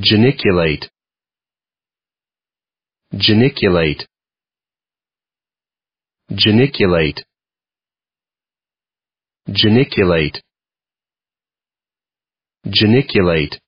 Geniculate. Geniculate. Geniculate. Geniculate. Geniculate.